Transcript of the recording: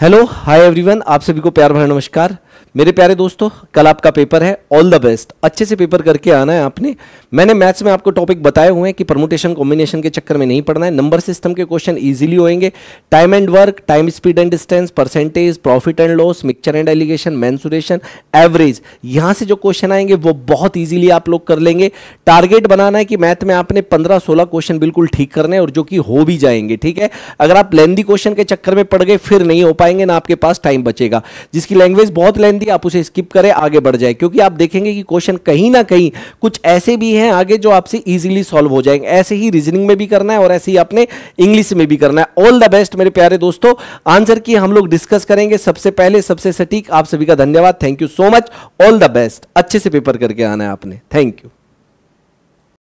hello hi everyone आप सभी को प्यार भरा नमस्कार मेरे प्यारे दोस्तों कल आपका पेपर है ऑल द बेस्ट अच्छे से पेपर करके आना है आपने मैंने मैथ्स में आपको टॉपिक बताए हुए हैं कि परमोटेशन कॉम्बिनेशन के चक्कर में नहीं पढ़ना है नंबर सिस्टम के क्वेश्चन इजीली होएंगे time and work time speed and distance percentage profit and loss mixture and alligation mensuration average यहाँ से जो क्वेश्चन आएंगे वो बहुत ईजिली आप लोग कर लेंगे टारगेट बनाना है कि मैथ में आपने पंद्रह सोलह क्वेश्चन बिल्कुल ठीक करने और जो कि हो भी जाएंगे ठीक है अगर आप लेंदी क्वेश्चन के चक्कर में पड़ गए फिर नहीं हो पाए पाएंगे ना आपके पास टाइम बचेगा जिसकी लैंग्वेज बहुत लेंदी आप उसे स्किप करें आगे बढ़ जाए क्योंकि आप देखेंगे कि क्वेश्चन कहीं ना कहीं कुछ ऐसे भी हैं आगे जो आपसे ईजिली सॉल्व हो जाएंगे ऐसे ही रीजनिंग में भी करना है और ऐसे ही आपने इंग्लिश में भी करना है ऑल द बेस्ट मेरे प्यारे दोस्तों आंसर की हम लोग डिस्कस करेंगे सबसे पहले सबसे सटीक आप सभी का धन्यवाद thank you so much all the best अच्छे से पेपर करके आना है आपने थैंक यू